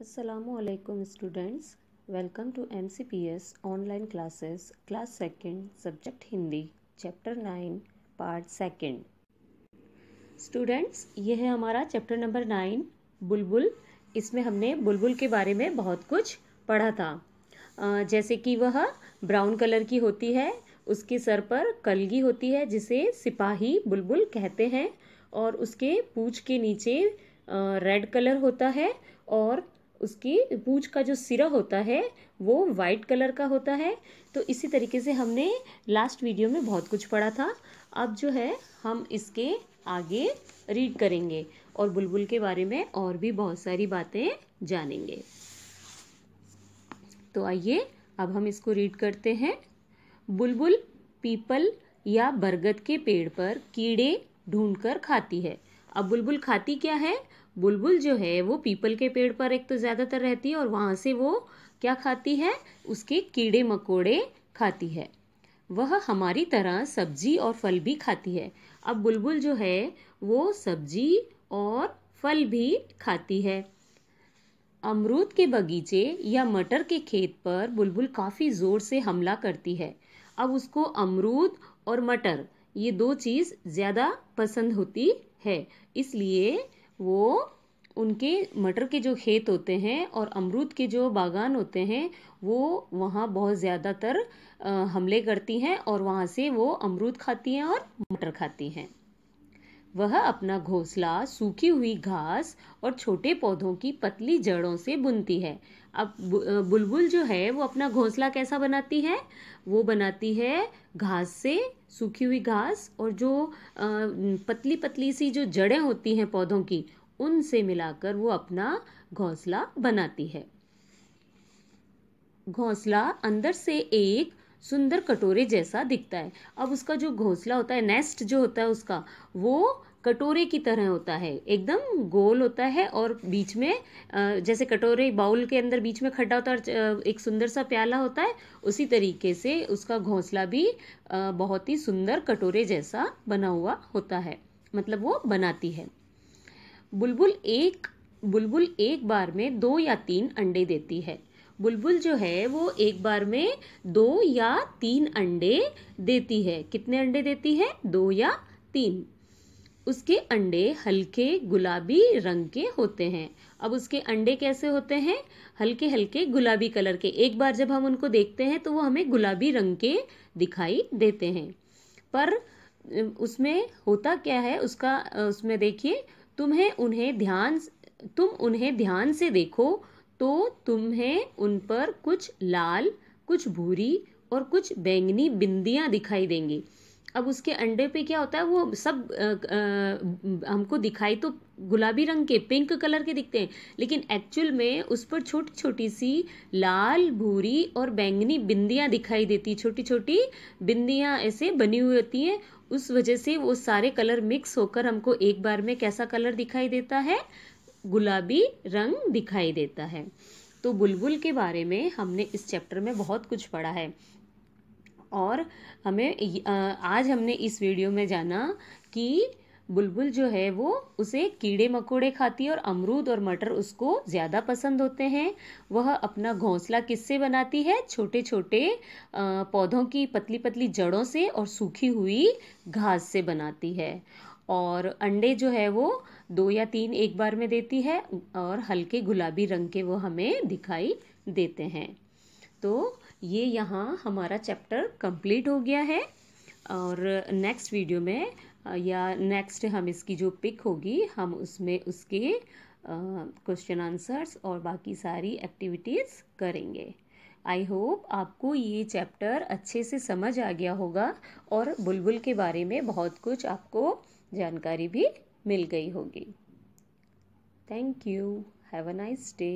असलकम students welcome to M C P S online classes class second subject Hindi chapter nine part second students ये है हमारा chapter number nine बुलबुल इसमें हमने बुलबुल के बारे में बहुत कुछ पढ़ा था जैसे कि वह ब्राउन कलर की होती है उसके सर पर कलगी होती है जिसे सिपाही बुलबुल कहते हैं और उसके पूछ के नीचे रेड कलर होता है और उसकी पूछ का जो सिरा होता है वो वाइट कलर का होता है तो इसी तरीके से हमने लास्ट वीडियो में बहुत कुछ पढ़ा था अब जो है हम इसके आगे रीड करेंगे और बुलबुल के बारे में और भी बहुत सारी बातें जानेंगे तो आइए अब हम इसको रीड करते हैं बुलबुल पीपल या बरगद के पेड़ पर कीड़े ढूंढकर खाती है अब बुलबुल खाती क्या है बुलबुल जो है वो पीपल के पेड़ पर एक तो ज़्यादातर रहती है और वहाँ से वो क्या खाती है उसके कीड़े मकोड़े खाती है वह हमारी तरह सब्जी और फल भी खाती है अब बुलबुल जो है वो सब्जी और फल भी खाती है अमरूद के बगीचे या मटर के खेत पर बुलबुल काफ़ी ज़ोर से हमला करती है अब उसको अमरूद और मटर ये दो चीज़ ज़्यादा पसंद होती है इसलिए वो उनके मटर के जो खेत होते हैं और अमरूद के जो बागान होते हैं वो वहाँ बहुत ज़्यादातर हमले करती हैं और वहाँ से वो अमरूद खाती हैं और मटर खाती हैं वह अपना घोंसला सूखी हुई घास और छोटे पौधों की पतली जड़ों से बुनती है अब बुलबुल जो है वो अपना घोंसला कैसा बनाती है वो बनाती है घास से सूखी हुई घास और जो पतली पतली सी जो जड़ें होती हैं पौधों की उनसे मिलाकर वो अपना घोंसला बनाती है घोंसला अंदर से एक सुंदर कटोरे जैसा दिखता है अब उसका जो घोंसला होता है नेस्ट जो होता है उसका वो कटोरे की तरह होता है एकदम गोल होता है और बीच में जैसे कटोरे बाउल के अंदर बीच में खड्डा होता है एक सुंदर सा प्याला होता है उसी तरीके से उसका घोंसला भी बहुत ही सुंदर कटोरे जैसा बना हुआ होता है मतलब वो बनाती है बुलबुल एक बुलबुल एक बार में दो या तीन अंडे देती है बुलबुल जो है वो एक बार में दो या तीन अंडे देती है कितने अंडे देती है दो या तीन उसके अंडे हल्के गुलाबी रंग के होते हैं अब उसके अंडे कैसे होते हैं हल्के हल्के गुलाबी कलर के एक बार जब हम उनको देखते हैं तो वो हमें गुलाबी रंग के दिखाई देते हैं पर उसमें होता क्या है उसका उसमें देखिए तुम्हें उन्हें ध्यान तुम उन्हें ध्यान से देखो तो तुम्हें उन पर कुछ लाल कुछ भूरी और कुछ बैंगनी बिंदियाँ दिखाई देंगी अब उसके अंडे पे क्या होता है वो सब आ, आ, हमको दिखाई तो गुलाबी रंग के पिंक कलर के दिखते हैं लेकिन एक्चुअल में उस पर छोटी छोटी सी लाल भूरी और बैंगनी बिंदियाँ दिखाई देती छोटी छोटी बिंदियाँ ऐसे बनी हुई होती हैं उस वजह से वो सारे कलर मिक्स होकर हमको एक बार में कैसा कलर दिखाई देता है गुलाबी रंग दिखाई देता है तो बुलबुल के बारे में हमने इस चैप्टर में बहुत कुछ पढ़ा है और हमें आज हमने इस वीडियो में जाना कि बुलबुल जो है वो उसे कीड़े मकोड़े खाती है और अमरूद और मटर उसको ज़्यादा पसंद होते हैं वह अपना घोंसला किससे बनाती है छोटे छोटे पौधों की पतली पतली जड़ों से और सूखी हुई घास से बनाती है और अंडे जो है वो दो या तीन एक बार में देती है और हल्के गुलाबी रंग के वो हमें दिखाई देते हैं तो ये यहाँ हमारा चैप्टर कंप्लीट हो गया है और नेक्स्ट वीडियो में या नेक्स्ट हम इसकी जो पिक होगी हम उसमें उसके क्वेश्चन आंसर्स और बाकी सारी एक्टिविटीज़ करेंगे आई होप आपको ये चैप्टर अच्छे से समझ आ गया होगा और बुलबुल के बारे में बहुत कुछ आपको जानकारी भी मिल गई होगी thank you have a nice day